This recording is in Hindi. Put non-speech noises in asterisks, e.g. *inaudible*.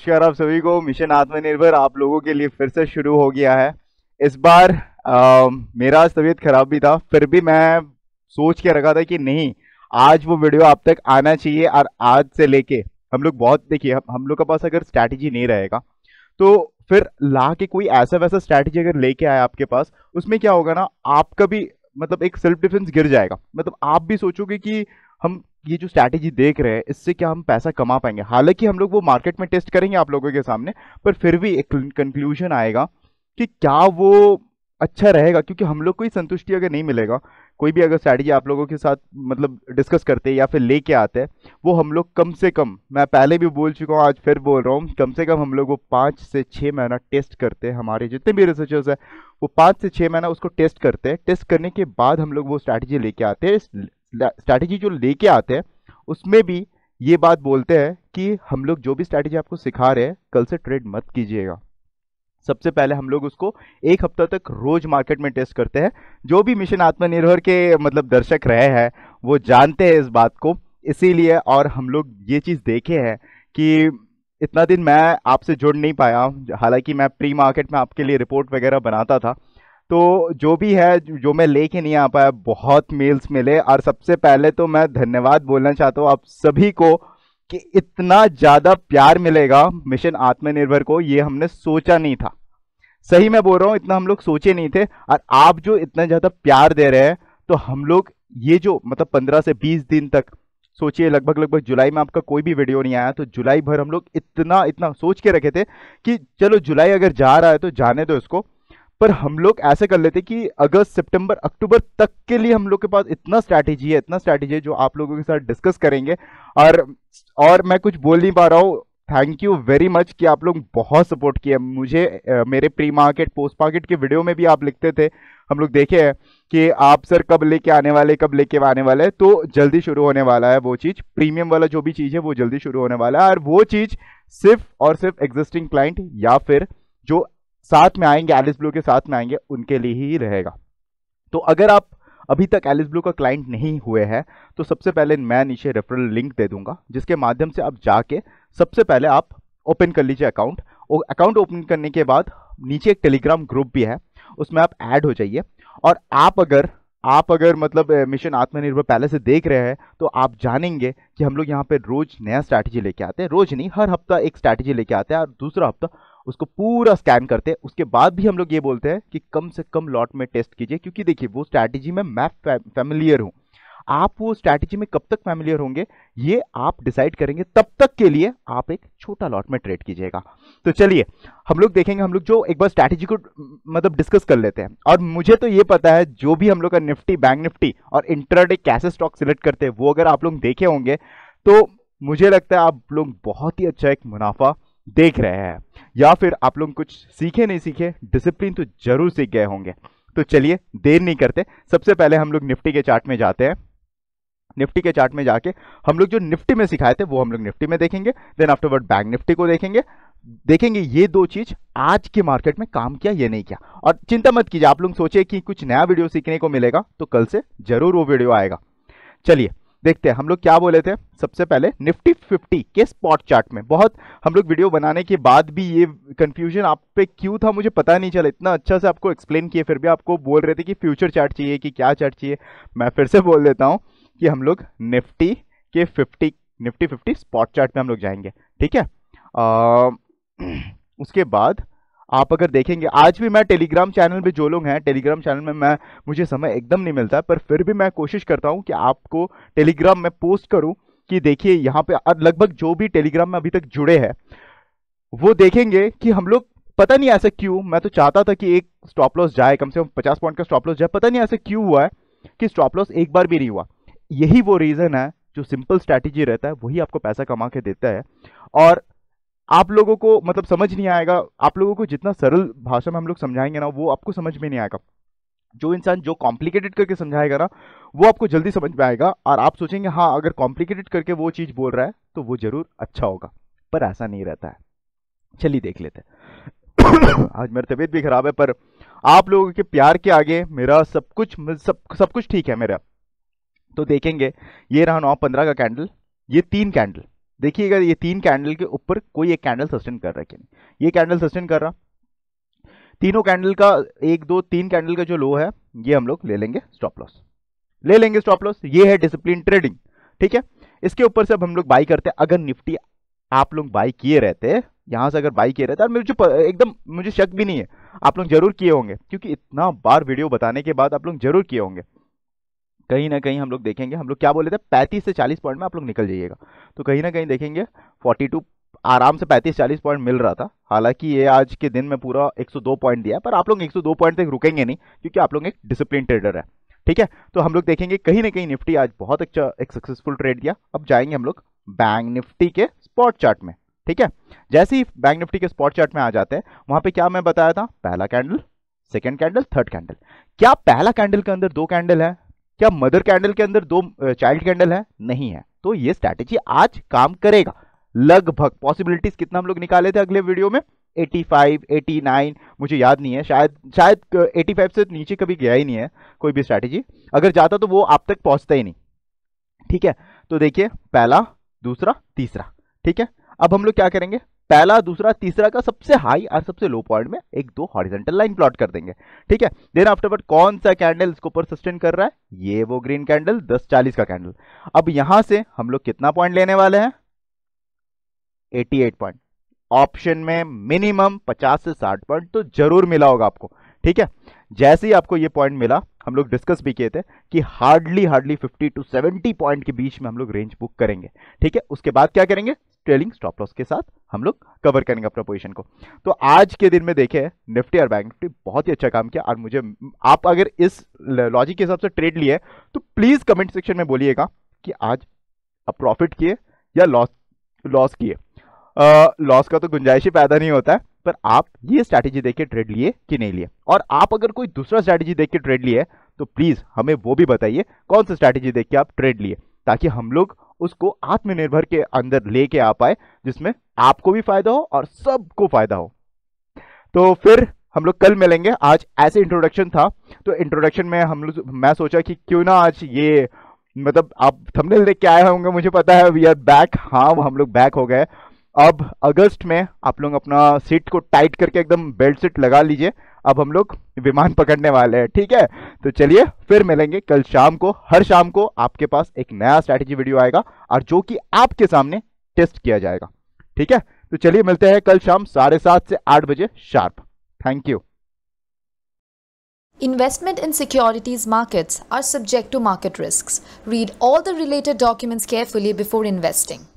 नमस्कार आप सभी को मिशन आत्मनिर्भर आप लोगों के लिए फिर से शुरू हो गया है इस बार आ, मेरा आज तबीयत खराब भी था फिर भी मैं सोच के रखा था कि नहीं आज वो वीडियो आप तक आना चाहिए और आज से लेके हम लोग बहुत देखिए हम लोग के पास अगर स्ट्रैटेजी नहीं रहेगा तो फिर ला के कोई ऐसा वैसा स्ट्रैटेजी अगर लेके आए आपके पास उसमें क्या होगा ना आपका भी मतलब एक सेल्फ डिफेंस गिर जाएगा मतलब आप भी सोचोगे कि हम ये जो स्ट्रैटेजी देख रहे हैं इससे क्या हम पैसा कमा पाएंगे हालांकि हम लोग वो मार्केट में टेस्ट करेंगे आप लोगों के सामने पर फिर भी एक कंक्लूजन आएगा कि क्या वो अच्छा रहेगा क्योंकि हम लोग को ही संतुष्टि अगर नहीं मिलेगा कोई भी अगर स्ट्रैटेजी आप लोगों के साथ मतलब डिस्कस करते हैं या फिर लेके आते हैं वो हम लोग कम से कम मैं पहले भी बोल चुका हूँ आज फिर बोल रहा हूँ कम से कम हम लोग वो पाँच से छः महीना टेस्ट करते हैं हमारे जितने भी रिसर्चर्स हैं वो पाँच से छः महीना उसको टेस्ट करते हैं टेस्ट करने के बाद हम लोग वो स्ट्रैटेजी लेके आते हैं स्ट्रैटेजी जो लेके आते हैं उसमें भी ये बात बोलते हैं कि हम लोग जो भी स्ट्रैटेजी आपको सिखा रहे हैं कल से ट्रेड मत कीजिएगा सबसे पहले हम लोग उसको एक हफ्ता तक रोज मार्केट में टेस्ट करते हैं जो भी मिशन आत्मनिर्भर के मतलब दर्शक रहे हैं वो जानते हैं इस बात को इसीलिए और हम लोग ये चीज़ देखे हैं कि इतना दिन मैं आपसे जुड़ नहीं पाया हालांकि मैं प्री मार्केट में आपके लिए रिपोर्ट वगैरह बनाता था तो जो भी है जो मैं लेके नहीं आ पाया बहुत मेल्स मिले और सबसे पहले तो मैं धन्यवाद बोलना चाहता हूँ आप सभी को कि इतना ज़्यादा प्यार मिलेगा मिशन आत्मनिर्भर को ये हमने सोचा नहीं था सही मैं बोल रहा हूँ इतना हम लोग सोचे नहीं थे और आप जो इतना ज़्यादा प्यार दे रहे हैं तो हम लोग ये जो मतलब पंद्रह से बीस दिन तक सोचिए लगभग लगभग जुलाई में आपका कोई भी वीडियो नहीं आया तो जुलाई भर हम लोग इतना इतना सोच के रखे थे कि चलो जुलाई अगर जा रहा है तो जाने दो इसको पर हम लोग ऐसे कर लेते कि अगस्त सितंबर अक्टूबर तक के लिए हम लोग के पास इतना स्ट्रैटेजी है इतना स्ट्रैटेजी है जो आप लोगों के साथ डिस्कस करेंगे और और मैं कुछ बोल नहीं पा रहा हूँ थैंक यू वेरी मच कि आप लोग बहुत सपोर्ट किए मुझे मेरे प्री मार्केट पोस्ट मार्केट के वीडियो में भी आप लिखते थे हम लोग देखे हैं कि आप सर कब लेके आने वाले कब लेके आने वाले तो जल्दी शुरू होने वाला है वो चीज़ प्रीमियम वाला जो भी चीज़ है वो जल्दी शुरू होने वाला है और वो चीज़ सिर्फ और सिर्फ एग्जिस्टिंग क्लाइंट या फिर जो साथ में आएंगे एलिस ब्लू के साथ में आएंगे उनके लिए ही रहेगा तो अगर आप अभी तक एलिस ब्लू का क्लाइंट नहीं हुए हैं तो सबसे पहले मैं नीचे रेफरल लिंक दे दूंगा जिसके माध्यम से आप जाके सबसे पहले आप ओपन कर लीजिए अकाउंट और अकाउंट ओपन करने के बाद नीचे एक टेलीग्राम ग्रुप भी है उसमें आप ऐड हो जाइए और आप अगर आप अगर मतलब मिशन आत्मनिर्भर पहले से देख रहे हैं तो आप जानेंगे कि हम लोग यहाँ पे रोज नया स्ट्रैटेजी लेके आते हैं रोज नहीं हर हफ्ता एक स्ट्रैटेजी लेके आते हैं और दूसरा हफ्ता उसको पूरा स्कैन करते हैं उसके बाद भी हम लोग ये बोलते हैं कि कम से कम लॉट में टेस्ट कीजिए क्योंकि देखिए वो स्ट्रैटेजी में मैं फैमिलियर हूँ आप वो स्ट्रैटेजी में कब तक फैमिलियर होंगे ये आप डिसाइड करेंगे तब तक के लिए आप एक छोटा लॉट में ट्रेड कीजिएगा तो चलिए हम लोग देखेंगे हम लोग जो एक बार स्ट्रैटेजी को मतलब डिस्कस कर लेते हैं और मुझे तो ये पता है जो भी हम लोग का निफ्टी बैंक निफ्टी और इंटरडे कैसे स्टॉक सिलेक्ट करते हैं वो अगर आप लोग देखे होंगे तो मुझे लगता है आप लोग बहुत ही अच्छा एक मुनाफा देख रहे हैं या फिर आप लोग कुछ सीखे नहीं सीखे डिसिप्लिन तो जरूर सीख गए होंगे तो चलिए देर नहीं करते सबसे पहले हम लोग निफ्टी के चार्ट में जाते हैं निफ्टी के चार्ट में जाके हम लोग जो निफ्टी में सिखाए थे वो हम लोग निफ्टी में देखेंगे देन आफ्टरवर्ड बैंक निफ्टी को देखेंगे देखेंगे ये दो चीज आज के मार्केट में काम किया ये नहीं किया और चिंता मत कीजिए आप लोग सोचे कि कुछ नया वीडियो सीखने को मिलेगा तो कल से जरूर वो वीडियो आएगा चलिए देखते हैं हम लोग क्या बोले थे सबसे पहले निफ्टी 50 के स्पॉट चार्ट में बहुत हम लोग वीडियो बनाने के बाद भी ये कंफ्यूजन आप पे क्यों था मुझे पता नहीं चला इतना अच्छा से आपको एक्सप्लेन किए फिर भी आपको बोल रहे थे कि फ्यूचर चार्ट चाहिए कि क्या चार्ट चाहिए मैं फिर से बोल देता हूँ कि हम लोग निफ्टी के fifty Nifty fifty spot chart में हम लोग जाएंगे ठीक है आ, *clears throat* उसके बाद आप अगर देखेंगे आज भी मैं टेलीग्राम चैनल पे जो लोग हैं टेलीग्राम चैनल में मैं मुझे समय एकदम नहीं मिलता पर फिर भी मैं कोशिश करता हूँ कि आपको टेलीग्राम में पोस्ट करूँ कि देखिए यहाँ पे लगभग जो भी टेलीग्राम में अभी तक जुड़े हैं वो देखेंगे कि हम लोग पता नहीं ऐसा क्यों मैं तो चाहता था कि एक स्टॉप लॉस जाए कम से कम पचास पॉइंट का स्टॉप लॉस जाए पता नहीं ऐसा क्यों हुआ है कि स्टॉप लॉस एक बार भी नहीं हुआ यही वो रीज़न है जो सिंपल स्ट्रैटेजी रहता है वही आपको पैसा कमा के देता है और आप लोगों को मतलब समझ नहीं आएगा आप लोगों को जितना सरल भाषा में हम लोग समझाएंगे ना वो आपको समझ में नहीं आएगा जो इंसान जो कॉम्प्लिकेटेड करके समझाएगा ना वो आपको जल्दी समझ में आएगा और आप सोचेंगे हाँ अगर कॉम्प्लिकेटेड करके वो चीज़ बोल रहा है तो वो ज़रूर अच्छा होगा पर ऐसा नहीं रहता है चलिए देख लेते हैं *coughs* आज मेरी तबीयत भी खराब है पर आप लोगों के प्यार के आगे मेरा सब कुछ सब सब कुछ ठीक है मेरा तो देखेंगे ये रहा नौ पंद्रह का कैंडल ये तीन कैंडल देखिएगा ये तीन कैंडल के ऊपर कोई एक कैंडल सस्टेन कर रहा है कि नहीं ये कैंडल सस्टेन कर रहा तीनों कैंडल का एक दो तीन कैंडल का जो लो है ये हम लोग ले लेंगे स्टॉप लॉस ले लेंगे स्टॉप लॉस ये है डिसिप्लिन ट्रेडिंग ठीक है इसके ऊपर से अब हम लोग बाई करते हैं अगर निफ्टी आप लोग बाई किए रहते यहां से अगर बाई किए रहते मुझे एकदम मुझे शक भी नहीं है आप लोग जरूर किए होंगे क्योंकि इतना बार वीडियो बताने के बाद आप लोग जरूर किए होंगे कहीं ना कहीं हम लोग देखेंगे हम लोग क्या बोले थे पैंतीस से चालीस पॉइंट में आप लोग निकल जाइएगा तो कहीं ना कहीं देखेंगे फोर्टी टू आराम से पैंतीस चालीस पॉइंट मिल रहा था हालांकि ये आज के दिन में पूरा एक पॉइंट दिया पर आप लोग एक पॉइंट तक रुकेंगे नहीं क्योंकि आप लोग एक डिसिप्लिन ट्रेडर है ठीक है तो हम लोग देखेंगे कहीं ना कहीं निफ्टी आज बहुत अच्छा एक सक्सेसफुल ट्रेड दिया अब जाएंगे हम लोग बैंक निफ्टी के स्पॉट चार्ट में ठीक है जैसे ही बैंक निफ्टी के स्पॉट चार्ट में आ जाते हैं वहां पे क्या मैं बताया था पहला candle second candle third candle क्या पहला कैंडल के अंदर दो कैंडल है क्या मदर कैंडल के अंदर दो चाइल्ड कैंडल है नहीं है तो ये स्ट्रैटेजी आज काम करेगा लगभग पॉसिबिलिटीज कितना हम लोग निकाले थे अगले वीडियो में 85, 89 मुझे याद नहीं है शायद शायद 85 से नीचे कभी गया ही नहीं है कोई भी स्ट्रैटेजी अगर जाता तो वो आप तक पहुंचता ही नहीं ठीक है तो देखिए पहला दूसरा तीसरा ठीक है अब हम लोग क्या करेंगे पहला दूसरा तीसरा का सबसे हाई और सबसे लो पॉइंट में एक दो हॉरिजेंटल लाइन प्लॉट कर देंगे ठीक है देन आफ्टरवर्ड कौन सा कैंडल इसको ऊपर सस्टेन कर रहा है ये वो ग्रीन कैंडल दस चालीस का कैंडल अब यहां से हम लोग कितना पॉइंट लेने वाले हैं 88 पॉइंट ऑप्शन में मिनिमम 50 से 60 पॉइंट तो जरूर मिला होगा आपको ठीक है जैसे ही आपको ये पॉइंट मिला हम लोग डिस्कस भी किए थे कि हार्डली हार्डली 50 टू 70 पॉइंट के बीच में हम लोग रेंज बुक करेंगे ठीक है उसके बाद क्या करेंगे ट्रेलिंग स्टॉप लॉस के साथ हम लोग कवर करेंगे अपना पोजीशन को तो आज के दिन में देखे निफ्टी और बैंक निफ्टी बहुत ही अच्छा काम किया और मुझे आप अगर इस लॉजिक के हिसाब से ट्रेड लिए तो प्लीज़ कमेंट सेक्शन में बोलिएगा कि आज आप प्रॉफिट किए या लॉस लॉस किए लॉस का तो गुंजाइश ही पैदा नहीं होता है पर आप ये स्ट्रैटेजी देख के ट्रेड लिए कि नहीं लिए और आप अगर कोई दूसरा स्ट्रैटेजी देख के ट्रेड लिए तो प्लीज़ हमें वो भी बताइए कौन सा स्ट्रैटेजी देख के आप ट्रेड लिए ताकि हम लोग उसको आत्मनिर्भर के अंदर लेके आ पाए जिसमें आपको भी फायदा हो और सबको फायदा हो तो फिर हम लोग कल मिलेंगे आज ऐसे इंट्रोडक्शन था तो इंट्रोडक्शन में हम लोग मैं सोचा कि क्यों ना आज ये मतलब आप थंबनेल देख के आए होंगे मुझे पता है वी आर बैक हाँ हम लोग बैक हो गए अब अगस्त में आप लोग अपना सीट को टाइट करके एकदम बेल्ट सीट लगा लीजिए अब हम लोग विमान पकड़ने वाले हैं ठीक है तो चलिए फिर मिलेंगे कल शाम को हर शाम को आपके पास एक नया स्ट्रैटेजी वीडियो आएगा और जो कि आपके सामने टेस्ट किया जाएगा ठीक है तो चलिए मिलते हैं कल शाम साढ़े सात से आठ बजे sharp thank you Investment in securities markets are subject to market risks. Read all the related documents carefully before investing.